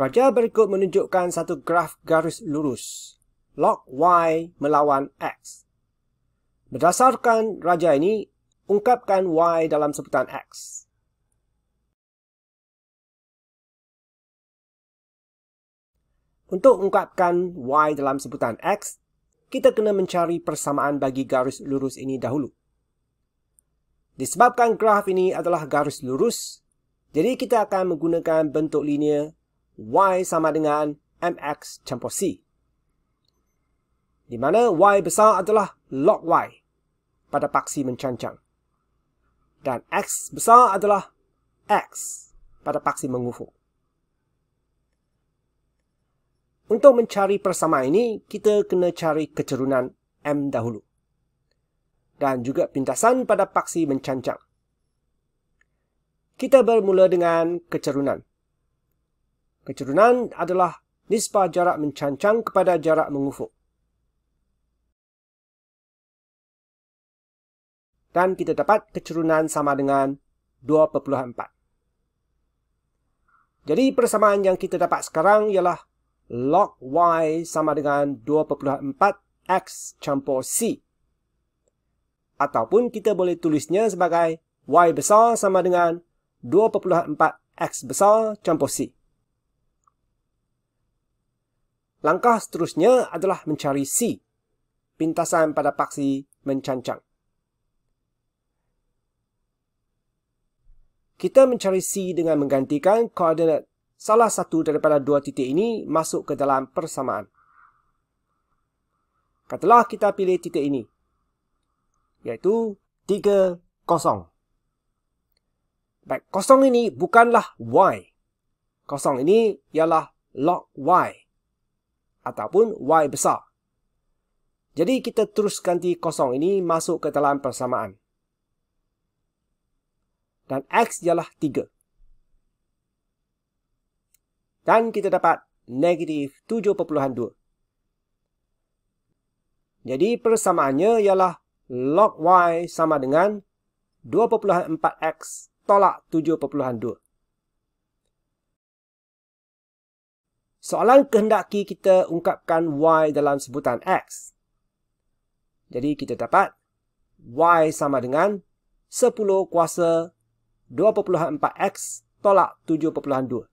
Raja berikut menunjukkan satu graf garis lurus. Log Y melawan X. Berdasarkan raja ini, ungkapkan Y dalam sebutan X. Untuk ungkapkan Y dalam sebutan X, kita kena mencari persamaan bagi garis lurus ini dahulu. Disebabkan graf ini adalah garis lurus, jadi kita akan menggunakan bentuk linear y sama dengan mx campur c. Di mana y besar adalah log y pada paksi mencancang. Dan x besar adalah x pada paksi mengufuk. Untuk mencari persamaan ini, kita kena cari kecerunan m dahulu. Dan juga pintasan pada paksi mencancang. Kita bermula dengan kecerunan. Kecerunan adalah nisbah jarak mencancang kepada jarak mengufuk. Dan kita dapat kecerunan sama dengan 2.4. Jadi persamaan yang kita dapat sekarang ialah log y sama dengan 2.4 x campur c. Ataupun kita boleh tulisnya sebagai y besar sama dengan 2.4 x besar campur c. Langkah seterusnya adalah mencari C, pintasan pada paksi mencancang. Kita mencari C dengan menggantikan koordinat salah satu daripada dua titik ini masuk ke dalam persamaan. Katalah kita pilih titik ini, iaitu 3, 0. Baik, 0 ini bukanlah Y. 0 ini ialah log Y ataupun Y besar. Jadi kita terus ganti kosong ini masuk ke dalam persamaan. Dan X ialah 3. Dan kita dapat negatif 7.2. Jadi persamaannya ialah log Y sama dengan 2.4X tolak 7.2. Soalan kehendaki kita ungkapkan y dalam sebutan x. Jadi kita dapat y sama dengan 10 kuasa 2.4x tolak 7.2.